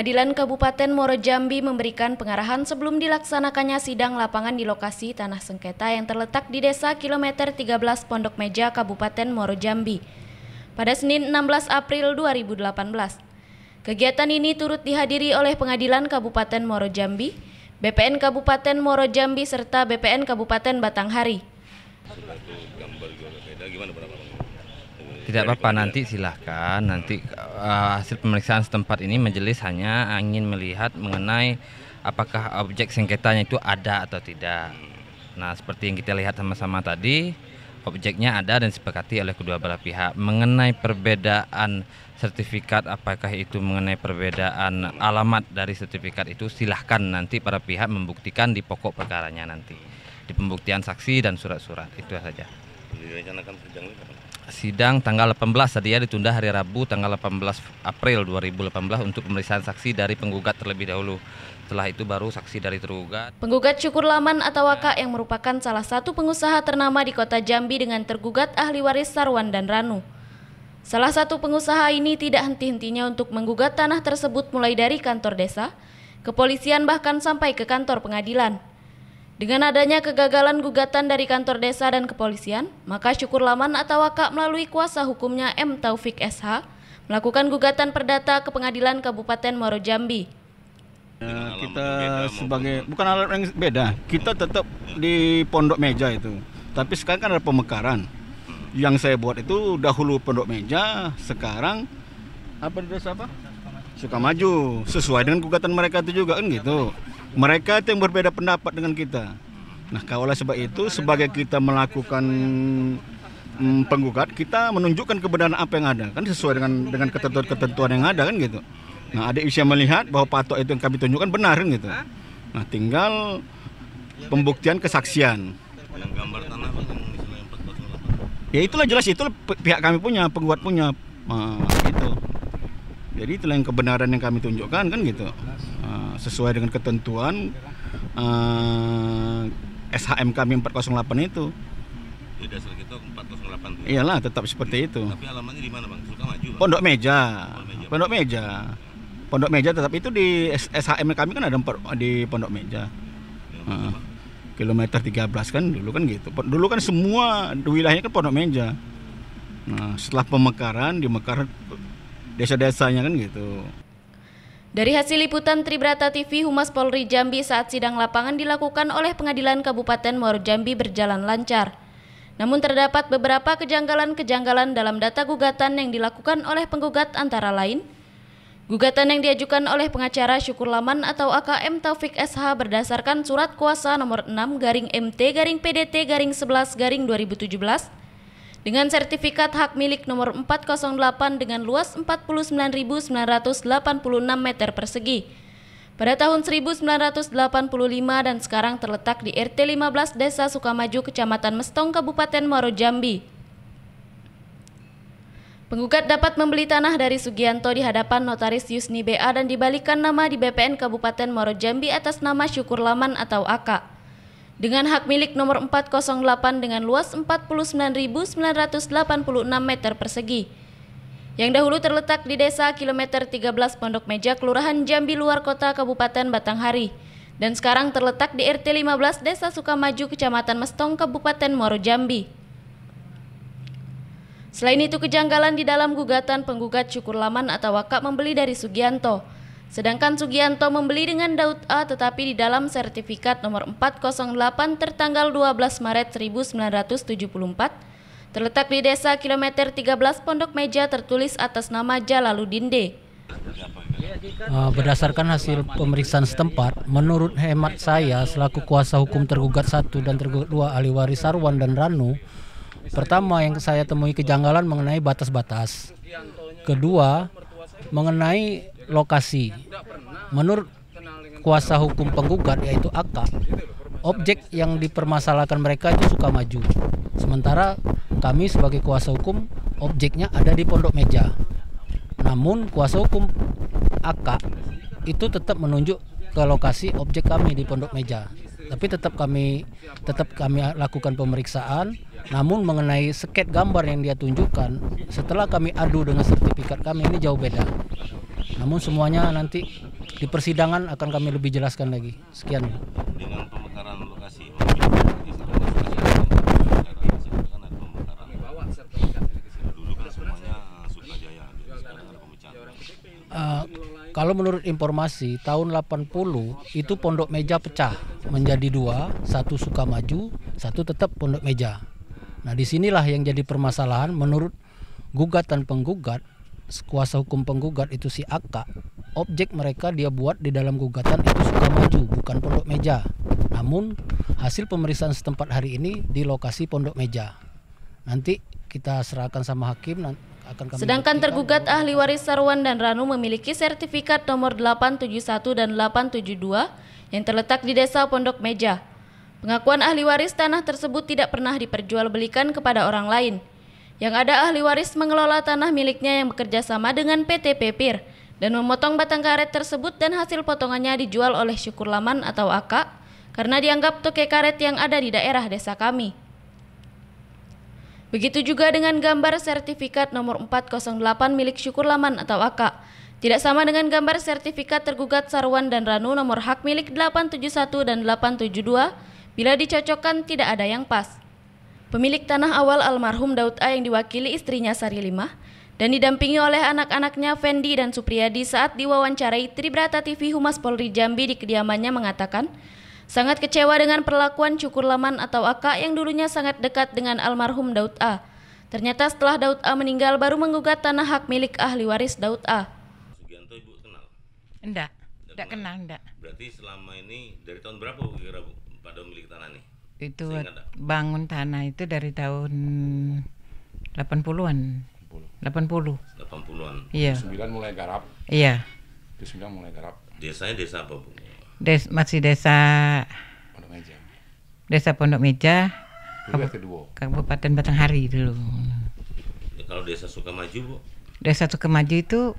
Pengadilan Kabupaten Moro Jambi memberikan pengarahan sebelum dilaksanakannya sidang lapangan di lokasi tanah sengketa yang terletak di desa kilometer 13 Pondok Meja Kabupaten Moro Jambi pada Senin 16 April 2018. Kegiatan ini turut dihadiri oleh Pengadilan Kabupaten Moro Jambi, BPN Kabupaten Moro Jambi serta BPN Kabupaten Batanghari. Gambar gimana, gimana, tidak apa-apa nanti silahkan nanti uh, hasil pemeriksaan setempat ini majelis hanya ingin melihat mengenai apakah objek sengketanya itu ada atau tidak. Nah seperti yang kita lihat sama-sama tadi objeknya ada dan disepakati oleh kedua belah pihak mengenai perbedaan sertifikat apakah itu mengenai perbedaan alamat dari sertifikat itu silahkan nanti para pihak membuktikan di pokok perkaranya nanti di pembuktian saksi dan surat-surat itu saja sidang tanggal 18 tadi ya ditunda hari Rabu tanggal 18 April 2018 untuk pemeriksaan saksi dari penggugat terlebih dahulu. Setelah itu baru saksi dari tergugat. Penggugat Syukur Laman atau Waka yang merupakan salah satu pengusaha ternama di kota Jambi dengan tergugat ahli waris Sarwan dan Ranu. Salah satu pengusaha ini tidak henti-hentinya untuk menggugat tanah tersebut mulai dari kantor desa, kepolisian bahkan sampai ke kantor pengadilan. Dengan adanya kegagalan gugatan dari kantor desa dan kepolisian, maka Syukur Laman atau Kak melalui kuasa hukumnya M. Taufik SH melakukan gugatan perdata ke pengadilan Kabupaten Moro Jambi. Eh, kita sebagai bukan alat yang beda, kita tetap di pondok meja itu. Tapi sekarang kan ada pemekaran. Yang saya buat itu dahulu pondok meja, sekarang apa di desa apa? Suka maju sesuai dengan gugatan mereka itu juga kan gitu mereka itu yang berbeda pendapat dengan kita nah kaulah sebab itu sebagai kita melakukan mm, penggugat kita menunjukkan kebenaran apa yang ada kan sesuai dengan dengan ketentuan-ketentuan yang ada kan gitu nah adik usia melihat bahwa patok itu yang kami tunjukkan benar kan gitu nah tinggal pembuktian kesaksian yang gambar tanah ya itulah jelas itu pihak kami punya penggugat punya nah, itu jadi itulah yang kebenaran yang kami tunjukkan kan gitu Eh, sesuai dengan ketentuan uh, SHM kami 408 itu. delapan dasar kita 408. Itu. Iyalah, tetap seperti itu. Tapi alamannya di mana, Bang? Suka maju. Bang. Pondok Meja. Pondok Meja. Pondok Meja tetap itu di SHM kami kan ada empat di Pondok Meja. Ya, uh, kilometer 13 eh, kan dulu kan gitu. Dulu kan semua wilayahnya kan Pondok Meja. Nah, setelah pemekaran di Mekar desa-desanya kan gitu. Dari hasil liputan Tribrata TV, Humas Polri Jambi saat sidang lapangan dilakukan oleh Pengadilan Kabupaten Muaro Jambi berjalan lancar. Namun terdapat beberapa kejanggalan-kejanggalan dalam data gugatan yang dilakukan oleh penggugat antara lain, Gugatan yang diajukan oleh pengacara Syukur Laman atau AKM Taufik SH berdasarkan surat kuasa nomor 6 garing MT garing PDT garing 11 garing 2017 dengan sertifikat hak milik nomor 408 dengan luas 49.986 meter persegi. Pada tahun 1985 dan sekarang terletak di RT 15 Desa Sukamaju, Kecamatan Mestong, Kabupaten Muaro Jambi. Penggugat dapat membeli tanah dari Sugianto di hadapan notaris Yusni BA dan dibalikan nama di BPN Kabupaten Muaro Jambi atas nama Syukur Laman atau AK dengan hak milik nomor 408 dengan luas 49.986 meter persegi yang dahulu terletak di desa kilometer 13 Pondok Meja, Kelurahan Jambi Luar Kota, Kabupaten Batanghari dan sekarang terletak di RT 15 Desa Sukamaju, Kecamatan Mestong, Kabupaten Moro Jambi. Selain itu kejanggalan di dalam gugatan penggugat Syukur Laman atau Wakak membeli dari Sugianto, Sedangkan Sugianto membeli dengan Daud A tetapi di dalam sertifikat nomor 408 tertanggal 12 Maret 1974 terletak di desa kilometer 13 Pondok Meja tertulis atas nama Jalaluddin D. Berdasarkan hasil pemeriksaan setempat, menurut hemat saya selaku kuasa hukum tergugat satu dan tergugat dua Ali Waris Sarwan dan Ranu, pertama yang saya temui kejanggalan mengenai batas-batas. Kedua, mengenai lokasi. Menurut kuasa hukum penggugat yaitu AK, objek yang dipermasalahkan mereka itu suka maju. Sementara kami sebagai kuasa hukum objeknya ada di pondok meja. Namun kuasa hukum AK itu tetap menunjuk ke lokasi objek kami di pondok meja. Tapi tetap kami tetap kami lakukan pemeriksaan. Namun mengenai sket gambar yang dia tunjukkan, setelah kami adu dengan sertifikat kami ini jauh beda. Namun semuanya nanti di persidangan akan kami lebih jelaskan lagi. Sekian. Dengan pemekaran lokasi Uh, kalau menurut informasi tahun 80 itu pondok meja pecah menjadi dua, satu suka maju, satu tetap pondok meja. Nah disinilah yang jadi permasalahan menurut gugatan penggugat kuasa hukum penggugat itu si Aka, objek mereka dia buat di dalam gugatan itu suka maju, bukan pondok meja. Namun hasil pemeriksaan setempat hari ini di lokasi pondok meja. Nanti kita serahkan sama hakim akan kami Sedangkan tergugat bahwa... ahli waris Sarwan dan Ranu memiliki sertifikat nomor 871 dan 872 yang terletak di Desa Pondok Meja. Pengakuan ahli waris tanah tersebut tidak pernah diperjualbelikan kepada orang lain yang ada ahli waris mengelola tanah miliknya yang bekerja sama dengan PT Pepir dan memotong batang karet tersebut dan hasil potongannya dijual oleh Syukur Laman atau AK karena dianggap toke karet yang ada di daerah desa kami. Begitu juga dengan gambar sertifikat nomor 408 milik Syukur Laman atau AK. Tidak sama dengan gambar sertifikat tergugat Sarwan dan Ranu nomor hak milik 871 dan 872 bila dicocokkan tidak ada yang pas. Pemilik tanah awal almarhum Daud A yang diwakili istrinya Sari Limah dan didampingi oleh anak-anaknya Fendi dan Supriyadi saat diwawancarai Tribrata TV Humas Polri Jambi di kediamannya mengatakan, sangat kecewa dengan perlakuan Cukur Laman atau Aka yang dulunya sangat dekat dengan almarhum Daud A. Ternyata setelah Daud A meninggal baru menggugat tanah hak milik ahli waris Daud A. Sugianto ibu kenal? Enggak, enggak kenal, enggak. Berarti selama ini dari tahun berapa kira kira pada milik tanah ini? itu bangun tanah itu dari tahun 80-an. 80. 80. 80-an. Iya. sembilan mulai garap. Iya. sembilan mulai garap. Desanya desa apa, Bu? Des, masih desa Pondok Meja. Desa Pondok Meja. Kabupaten, Kabupaten Batanghari dulu. Ya, kalau desa Sukamaju, Bu? Desa suka maju itu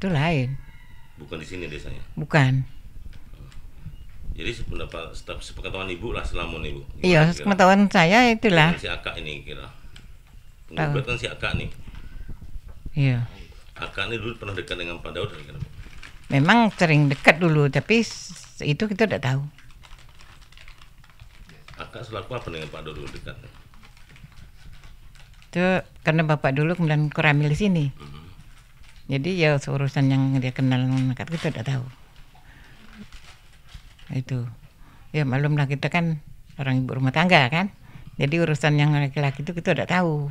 itu lain. Bukan di sini desanya. Bukan. Jadi sependapat sepengetahuan ibu lah selama ibu. iya, sepengetahuan saya itulah. Iya, si akak ini kira. Pengobatan kan si akak nih. Iya. Akak ini dulu pernah dekat dengan Pak Daud kan? Memang sering dekat dulu, tapi itu kita tidak tahu. Akak selaku apa dengan Pak Daud dulu dekat? Itu karena bapak dulu kemudian kuramil di sini. Mm -hmm. Jadi ya urusan yang dia kenal, dekat kita tidak tahu itu ya maklumlah kita kan orang ibu rumah tangga kan jadi urusan yang laki-laki itu kita udah tahu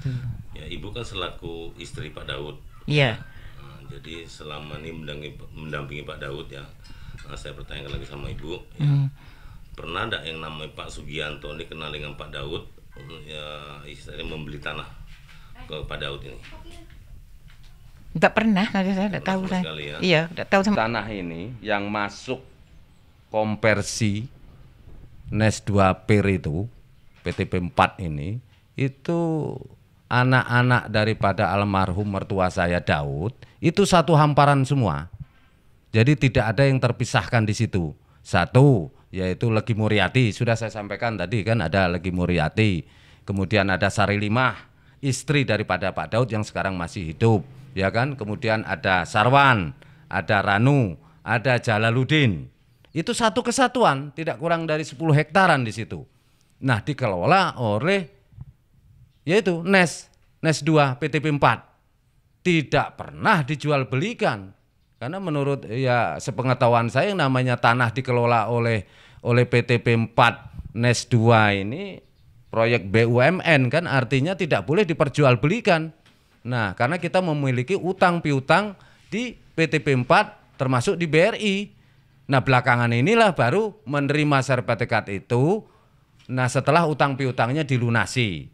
tuh. ya ibu kan selaku istri Pak Daud iya nah, jadi selama ini mendampingi, mendampingi Pak Daud ya nah, saya bertanya lagi sama ibu ya. hmm. pernah ada yang namanya Pak Sugianto ini kenal dengan Pak Daud ya istilahnya membeli tanah ke Pak Daud ini tidak pernah, saya tidak tahu. saya ya? Iya, tidak tahu sama. Tanah ini yang masuk kompersi NES 2 PIR itu PTP 4 ini itu anak-anak daripada almarhum mertua saya Daud itu satu hamparan semua. Jadi tidak ada yang terpisahkan di situ. Satu yaitu Legi Muriati sudah saya sampaikan tadi kan ada Legi Muriati. Kemudian ada Sari Limah istri daripada Pak Daud yang sekarang masih hidup ya kan. Kemudian ada Sarwan, ada Ranu, ada Jalaluddin itu satu kesatuan, tidak kurang dari 10 hektaran di situ. Nah, dikelola oleh yaitu NES, NES 2, PTP 4. Tidak pernah dijual belikan. Karena menurut ya sepengetahuan saya yang namanya tanah dikelola oleh oleh PTP 4 NES 2 ini proyek BUMN kan artinya tidak boleh diperjualbelikan. Nah, karena kita memiliki utang piutang di PTP 4 termasuk di BRI. Nah belakangan inilah baru menerima sertifikat itu. Nah setelah utang piutangnya dilunasi.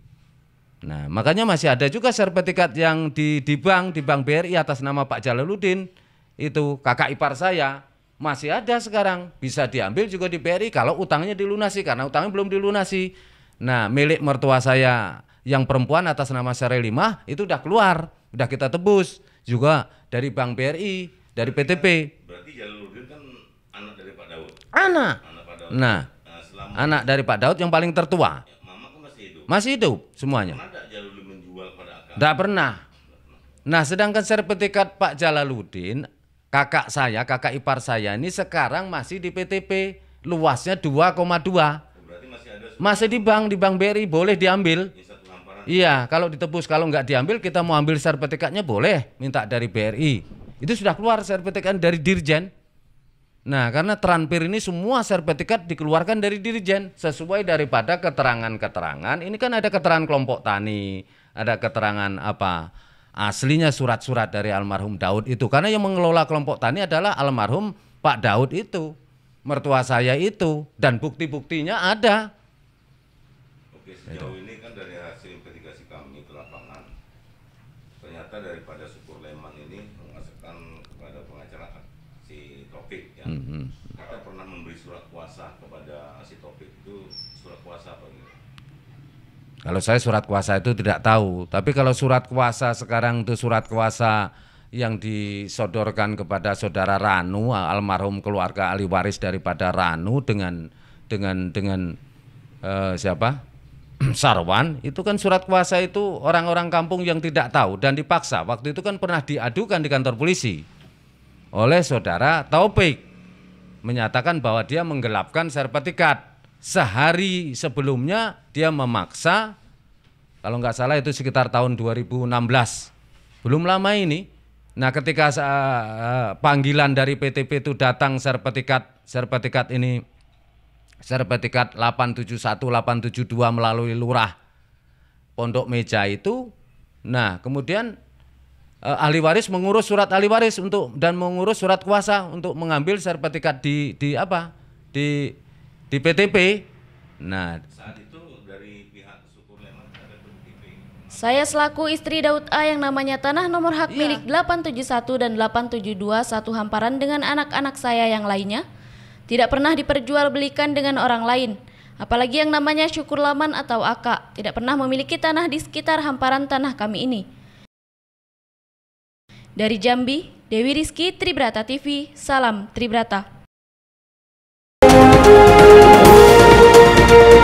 Nah makanya masih ada juga sertifikat yang di, di bank, di bank BRI atas nama Pak Jalaluddin. Itu kakak ipar saya masih ada sekarang bisa diambil juga di BRI kalau utangnya dilunasi karena utangnya belum dilunasi. Nah milik mertua saya yang perempuan atas nama Sarelimah itu udah keluar, udah kita tebus juga dari Bank BRI, dari PTP. Berarti Jalaluddin kan Anak. nah, anak dari Pak Daud yang paling tertua. masih hidup. semuanya. Tidak pernah. Nah, sedangkan sertifikat Pak Jalaluddin, kakak saya, kakak ipar saya ini sekarang masih di PTP, luasnya 2,2. Masih, masih di bank, di bank BRI boleh diambil. Iya, kalau ditebus, kalau nggak diambil kita mau ambil sertifikatnya boleh, minta dari BRI. Itu sudah keluar sertifikat dari Dirjen. Nah, karena tranpir ini semua sertifikat dikeluarkan dari dirijen sesuai daripada keterangan-keterangan. Ini kan ada keterangan kelompok tani, ada keterangan apa? Aslinya surat-surat dari almarhum Daud itu. Karena yang mengelola kelompok tani adalah almarhum Pak Daud itu, mertua saya itu dan bukti-buktinya ada. Oke, sejauh ini kan dari hasil investigasi kami ke lapangan ternyata daripada Kalau saya surat kuasa itu tidak tahu, tapi kalau surat kuasa sekarang itu surat kuasa yang disodorkan kepada saudara Ranu almarhum keluarga ahli waris daripada Ranu dengan dengan dengan uh, siapa Sarwan itu kan surat kuasa itu orang-orang kampung yang tidak tahu dan dipaksa waktu itu kan pernah diadukan di kantor polisi oleh saudara Taufik menyatakan bahwa dia menggelapkan serpetikat sehari sebelumnya dia memaksa kalau nggak salah itu sekitar tahun 2016 belum lama ini nah ketika uh, panggilan dari PTP itu datang serpetikat, serpetikat ini serpetikat 871 872 melalui lurah pondok meja itu nah kemudian uh, ahli waris mengurus surat ahli waris untuk dan mengurus surat kuasa untuk mengambil serpetikat di di apa di di PTP. Nah, saat itu dari pihak suku Leman ada PTP. Saya selaku istri Daud A yang namanya tanah nomor hak iya. milik 871 dan 872 satu hamparan dengan anak-anak saya yang lainnya tidak pernah diperjualbelikan dengan orang lain. Apalagi yang namanya Syukur Laman atau Aka tidak pernah memiliki tanah di sekitar hamparan tanah kami ini. Dari Jambi, Dewi Rizki, Tribrata TV, Salam Tribrata. Thank you.